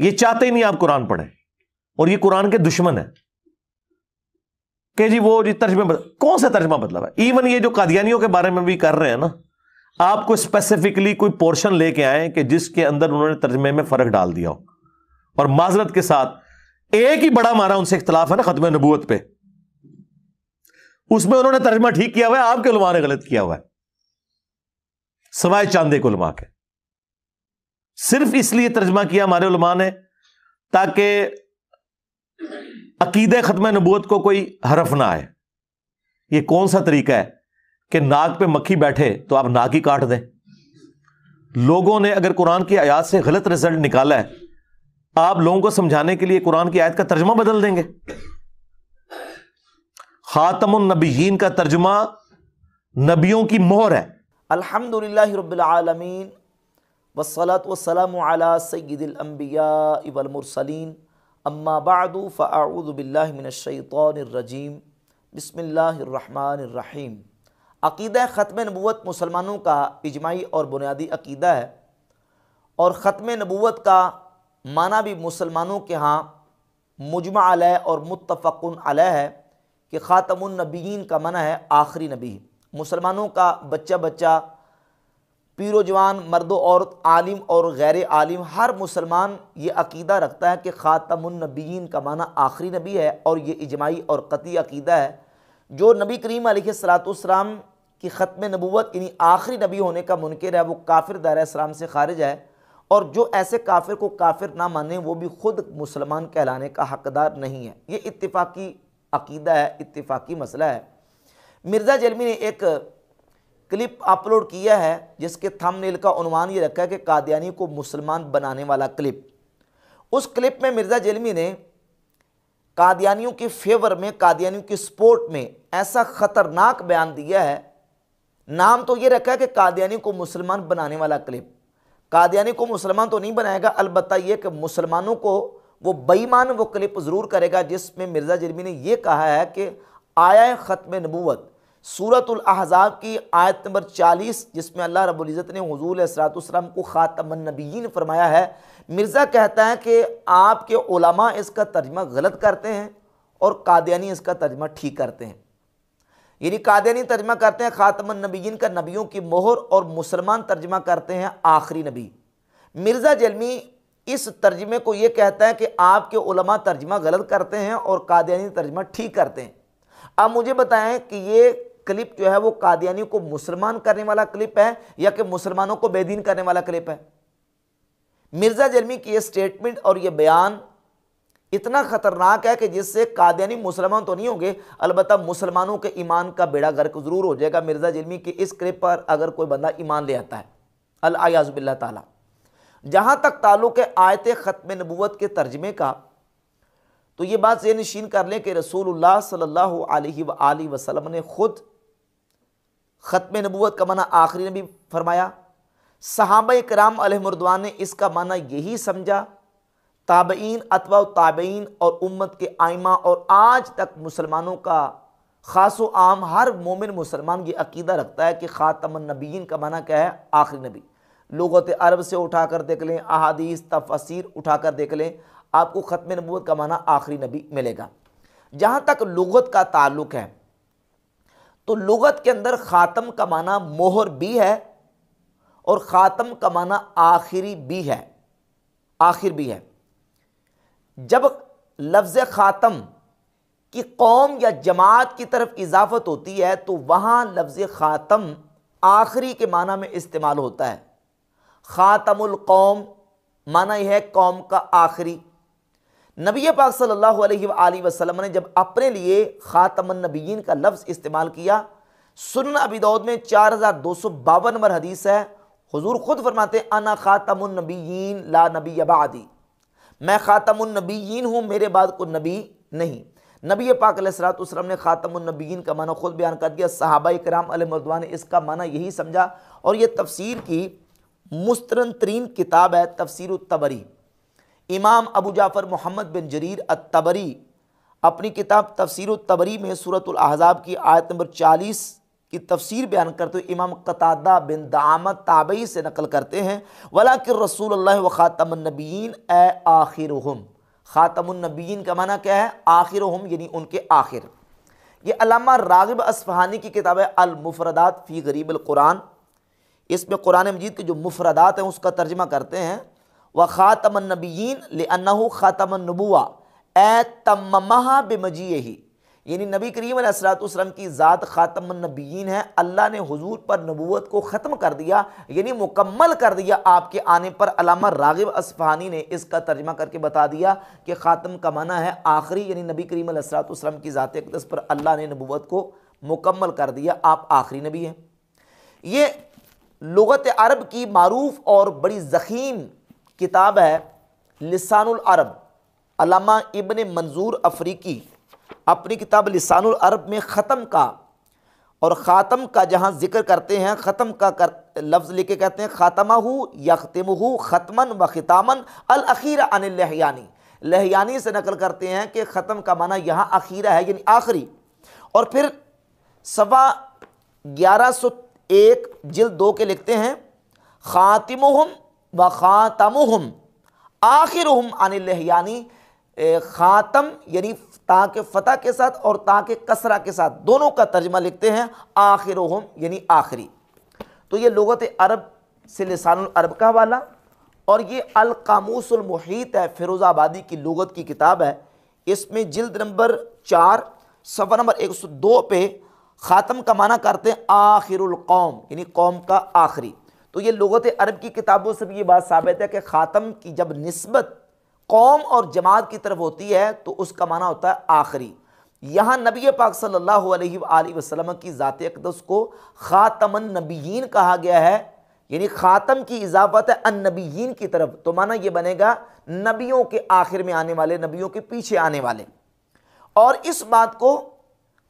ये चाहते ही नहीं आप कुरान पढ़े और ये कुरान के दुश्मन है कि जी वो जी तर्जमे बदल कौन सा तर्जमा बदला मतलब है इवन ये जो कादियानियों के बारे में भी कर रहे हैं ना आपको स्पेसिफिकली कोई पोर्शन लेके आए कि जिसके अंदर उन्होंने तर्जमे में फर्क डाल दिया हो और माजरत के साथ एक ही बड़ा मारा उनसे इख्तलाफ है ना खत्म नबूत पे उसमें उन्होंने तर्जमा ठीक किया हुआ है आपके उलमा ने गलत किया हुआ है सवाए चांदे को लुमा के सिर्फ इसलिए तर्जमा किया हमारे उलमा ने ताकि अकीद ख़त्म नबूत को कोई हरफ ना आए ये कौन सा तरीका है कि नाक पे मक्खी बैठे तो आप नाक ही काट दें लोगों ने अगर कुरान की आयात से गलत रिजल्ट निकाला है आप लोगों को समझाने के लिए कुरान की आयत का तर्जमा बदल देंगे खातम नबीन का तर्जमा नबियों की मोहर है अल्हम्दुलिल्लाह रब्बिल वसलात वसलम सैदिलम्बियामरसलिन अम्मा बाद फ़ाउदबिल्लाशैतरजीम बसमीम अक़ीद ख़त्म नबूत मुसलमानों का इजमाही और बुनियादी अक़ीदा है और ख़त्म नबूत का माना भी मुसलमानों के यहाँ मुजमा अलह और मुतफ़न अलह है कि ख़ातमनबीन का मना है आखिरी नबी मुसलमानों का बच्चा बच्चा पीर जवान मर्द औरत आलिम और गैर आलिम हर मुसलमान ये अकीदा रखता है कि ख़ातमनबीन का माना आखिरी नबी है और ये इजमाही और कती अकीदा है जो नबी करीम सलातम की ख़त्म नबूत यानी आखिरी नबी होने का मुनकर है वो काफिर दायरा इस्लाम से खारिज है और जो ऐसे काफिर को काफिर ना माने वो भी ख़ुद मुसलमान कहलाने का हकदार नहीं है ये इतफाक़ी अकीदा है इतफाक़ी मसला है मिर्ज़ा जलमी ने एक क्लिप अपलोड किया है जिसके थंबनेल का अनुमान ये रखा है कि कादियानी को मुसलमान बनाने वाला क्लिप उस क्लिप में मिर्ज़ा जलमी ने कादियानियों के फेवर में कादियानियों की सपोर्ट में ऐसा ख़तरनाक बयान दिया है नाम तो ये रखा है कि कादियानी को मुसलमान बनाने वाला क्लिप कादियानी को मुसलमान तो नहीं बनाएगा अलबत् यह कि मुसलमानों को वो बेईमान वो क्लिप ज़रूर करेगा जिसमें मिर्ज़ा जलमी ने यह कहा है कि आया ख़त्म नबूत सूरत अहज़ाब की आयत नंबर 40 जिसमें अल्लाह रबुल्ज़त ने हजूल सरातम को ख़ातमनबीन फरमाया है मिर्ज़ा कहता है कि आपके ओलमा इसका तर्जमा गलत करते हैं और कादयानी इसका तर्जमा ठीक करते हैं यानी कादयानी तर्जमा करते हैं ख़ातमनबीन का नबियों की मोहर और मुसलमान तर्जमा करते हैं आखिरी नबी मिर्ज़ा जलमी इस तर्जमे को ये कहता है कि आपके ओलमा तर्जमा गलत करते हैं और कादयानी तर्जमा ठीक करते हैं अब मुझे बताएं कि ये क्लिप जो है वो कादियानियों को मुसलमान करने वाला क्लिप है या कि मुसलमानों को बेदीन करने वाला क्लिप है मिर्ज़ा जर्मी की ये स्टेटमेंट और ये बयान इतना ख़तरनाक है कि जिससे कादियानी मुसलमान तो नहीं होंगे अलबत् मुसलमानों के ईमान का बेड़ा गर्क ज़रूर हो जाएगा मिर्ज़ा जर्मी की इस क्लिप पर अगर कोई बंदा ईमान ले आता है अलायाज़बिल्ला तला जहाँ तक ताल्लुक़ है आयत ख़त्म नबूत के तर्जमे का तो ये बात ये नशीन कर लें कि रसूल सल्ला वसलम ने ख़ुद ख़त्म नबूत का माना आखिरी नबी फरमाया सहाब कराम अलहमरदवान ने इसका माना यही समझा ताबईन अतवा ताबईन और उम्मत के आइमा और आज तक मुसलमानों का खास आम हर मोमिन मुसलमान ये अकीदा रखता है कि ख़ातमनबीन का माना क्या है आखिरी नबी के अरब से उठा कर देख लें अहादीस तफसर उठा कर देख लें आपको ख़त्म नबूत का माना आखिरी नबी मिलेगा जहाँ तक लगत का ताल्लुक है तो लुगत के अंदर ख़ातम का माना मोहर भी है और ख़ातम का माना आखिरी भी है आखिर भी है जब लफ्ज़ ख़ातम की कौम या जमात की तरफ इजाफत होती है तो वहां लफ्ज़ ख़ातम आखिरी के माना में इस्तेमाल होता है ख़ातमुल कौम माना यह है कौम का आखिरी नबी पाक सल्लल्लाहु अलैहि वसल्लम ने जब अपने लिए ख़ातमनबीन का लफ्ज़ इस्तेमाल किया सुन अबी में चार हज़ार दो सौ बावन नंबर हदीस है हुजूर खुद फरमाते अना ख़ातमनबीन ला नबी अबादी मैं ख़ातमनबीन हूँ मेरे बाद को नबी नहीं नबी पाक सलातम ने ख़ातमनबीन का माना खुद बयान कर दिया साहबा कराम अलमरदवा ने इसका माना यही समझा और यह तफसीर की मुस्तरन तरीन किताब है तफसर तबरी इमाम अबू जाफ़र मोहम्मद बिन जरीर अतबरी अपनी किताब तफसर तबरी में सूरत अहज़ाब की आयत नंबर चालीस की तफसीर बयान करते हुए इमाम कतादा बिन दामद ताबई से नकल करते हैं वला कि रसूल अल्लाह व ख़ातमनबीन ए आखिर हम ख़ातमनबीन का माना क्या है आखिर हम यानी उनके आखिर ये अलामा रागब असफहानी की किताब है अलमुफरदात फ़ी गरीबल कुरान इसमें कुरान मजीद के जो मुफरदात हैं उसका तर्जमा करते हैं व ख़ातमनबीन लन्ना ख़ातमनबुआ ए तमहा बेमजी ही यानी नबी करीम असलातम की ज़ात ख़ातमनबीन है अल्लाह ने हजूर पर नबूत को ख़त्म कर दिया यानी मुकम्मल कर दिया आपके आने पर अलामा रागिब असफ़ानी ने इसका तर्जमा करके बता दिया कि खातम का माना है आखिरी यानी नबी करीम असलातम की ज़ात अकदस पर अल्लाह ने नबूत को मुकम्मल कर दिया आप आखिरी नबी हैं ये लगत अरब की मरूफ़ और बड़ी ज़ख़ीम किताब है लिसानुल अरब अलामा इबन मंजूर अफ्रीकी अपनी किताब लिसानुल अरब में ख़त्म का और ख़ातम का जहाँ जिक्र करते हैं ख़त्म का कर लफ्ज़ लेके कहते हैं ख़ातमा हो यखतम हो ख़तमन व ख़ितामन अलअीरा अन लहयानी लहयानी से नकल करते हैं कि ख़त्म का माना यहाँ अखीरा है यानी आखिरी और फिर सवा ग्यारह सौ एक जल दो के लिखते हैं ख़ातिम व हम आखिर हम अनिल यानी ख़ातम यानी ताक फ़तह के साथ और ताक कसरा के साथ दोनों का तर्जमा लिखते हैं आखिर हम यानी आखिरी तो ये लगत अरब से लसान अरब का वाला और ये अलकामूसमहीत है फिरोज़ाबादी की लगत की किताब है इसमें जिल्द नंबर चार सफ़र नंबर एक सौ दो पे ख़ातम का माना करते हैं आखिरकौम यानी कौम का आखिरी तो ये ने अरब की किताबों से भी ये बात साबित है कि ख़ातम की जब नस्बत कौम और जमात की तरफ होती है तो उसका माना होता है आखिरी यहाँ नबी पाक सल्लल्लाहु अलैहि वसल्लम की ज़ात अकदस को ख़ातमन नबीन कहा गया है यानी ख़ातम की इजाफत है अन नबीन की तरफ तो माना यह बनेगा नबियों के आखिर में आने वाले नबियों के पीछे आने वाले और इस बात को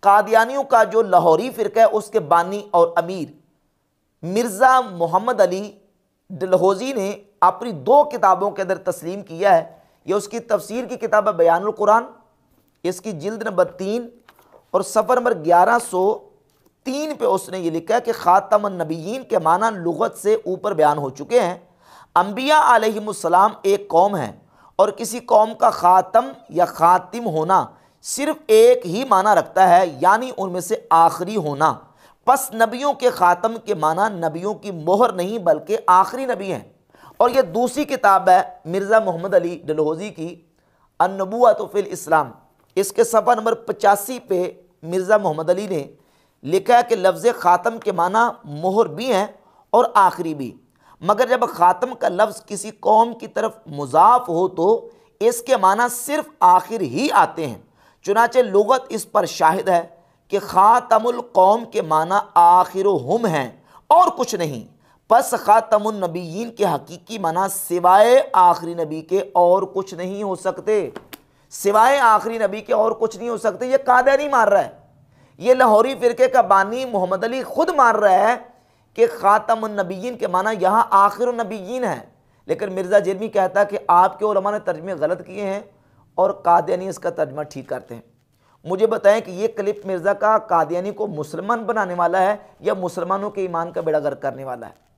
कादियानियों का जो लाहौरी फ़िरका है उसके बानी और अमीर मिर्ज़ा मोहम्मद अली डलहौजी ने अपनी दो किताबों के अंदर तस्लीम किया है यह उसकी तफसीर की किताब है बयान कुरान इसकी जिल्द नंबर तीन और सफ़र नंबर ग्यारह सौ तीन पर उसने ये लिखा है कि ख़ातम नबीन के माना लगत से ऊपर बयान हो चुके हैं अम्बिया आलम एक कौम है और किसी कौम का ख़ातम या ख़ातिम होना सिर्फ़ एक ही माना रखता है यानी उनमें से आखिरी होना पस नबियों के खातम के माना नबियों की मोहर नहीं बल्कि आखिरी नबी हैं और यह दूसरी किताब है मिर्ज़ा मोहम्मद अली डलहौजी की अनबूत फ़िल इस्लाम इसके सफ़ा नंबर पचासी पे मिर्ज़ा मोहम्मद अली ने लिखा है कि लफ्ज़ ख़ातम के माना मोहर भी हैं और आखिरी भी मगर जब खातम का लफ्ज़ किसी कौम की तरफ मुजाफ हो तो इसके माना सिर्फ आखिर ही आते हैं चुनाचे लगत इस पर शाहिद है कि ख़ातमुल कौम के माना आखिर हम हैं और कुछ नहीं पस ख़ातमनबीन के हकीकी माना सिवाय आखिरी नबी के और कुछ नहीं हो सकते सिवाय आखिरी नबी के और कुछ नहीं हो सकते ये नहीं मार रहा है ये लाहौरी फ़िरके का बानी मोहम्मद अली ख़ुद मार रहा है कि ख़ातमनबीन के माना यहाँ आखिर नबीन है लेकिन मिर्ज़ा जरमी कहता है कि आपके ने तर्जमे गलत किए हैं और कादयानी इसका तर्जमा ठीक करते हैं मुझे बताएं कि ये क्लिप मिर्ज़ा का कादियानी को मुसलमान बनाने वाला है या मुसलमानों के ईमान का बेड़ा गर्क करने वाला है